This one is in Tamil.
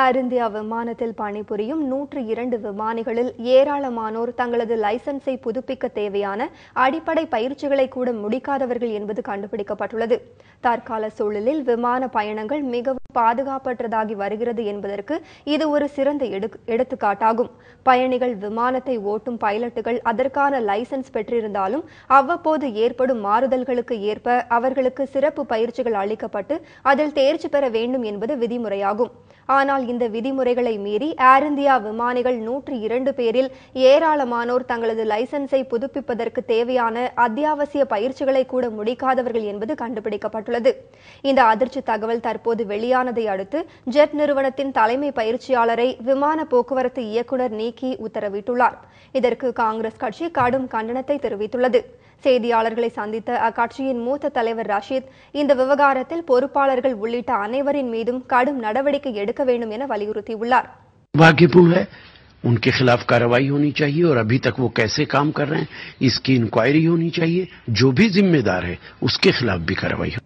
ஏர் இந்தியா விமானத்தில் பணிபுரியும் நூற்று இரண்டு விமானிகளில் ஏராளமானோர் தங்களது லைசன்ஸை புதுப்பிக்க தேவையான அடிப்படை பயிற்சிகளை கூட முடிக்காதவர்கள் என்பது கண்டுபிடிக்கப்பட்டுள்ளது தற்கால சூழலில் விமான பயணங்கள் மிகவும் பாதுகாப்பற்றதாகி வருகிறது என்பதற்கு இது ஒரு சிறந்த எடுத்துக்காட்டாகும் பயணிகள் விமானத்தை ஓட்டும் பைலட்டுகள் அதற்கான லைசன்ஸ் பெற்றிருந்தாலும் அவ்வப்போது ஏற்படும் மாறுதல்களுக்கு ஏற்ப அவர்களுக்கு சிறப்பு பயிற்சிகள் அளிக்கப்பட்டு அதில் தேர்ச்சி பெற வேண்டும் என்பது விதிமுறையாகும் ஆனால் ஆனால் இந்த விதிமுறைகளை மீறி ஏர் இந்தியா விமானிகள் நூற்றி இரண்டு பேரில் ஏராளமானோர் தங்களது லைசன்ஸை புதுப்பிப்பதற்கு தேவையான அத்தியாவசிய பயிற்சிகளை கூட முடிக்காதவர்கள் என்பது கண்டுபிடிக்கப்பட்டுள்ளது இந்த அதிர்ச்சி தகவல் தற்போது வெளியானதை அடுத்து ஜெட் நிறுவனத்தின் தலைமை பயிற்சியாளரை விமான போக்குவரத்து இயக்குநர் நீக்கி உத்தரவிட்டுள்ளார் இதற்கு காங்கிரஸ் கட்சி கடும் கண்டனத்தை தெரிவித்துள்ளது செய்தியாளர்களை சந்தித்த அக்கட்சியின் மூத்த தலைவர் ரஷீத் இந்த விவகாரத்தில் பொறுப்பாளர்கள் உள்ளிட்ட அனைவரின் மீதும் கடும் நடவடிக்கை எடுக்க வேண்டும் என வலியுறுத்தியுள்ளார் उनके खिलाफ कार्रवाई होनी चाहिए और अभी तक वो कैसे काम कर रहे हैं इसकी इंक्वायरी होनी चाहिए जो भी जिम्मेदार है उसके खिलाफ भी कार्रवाई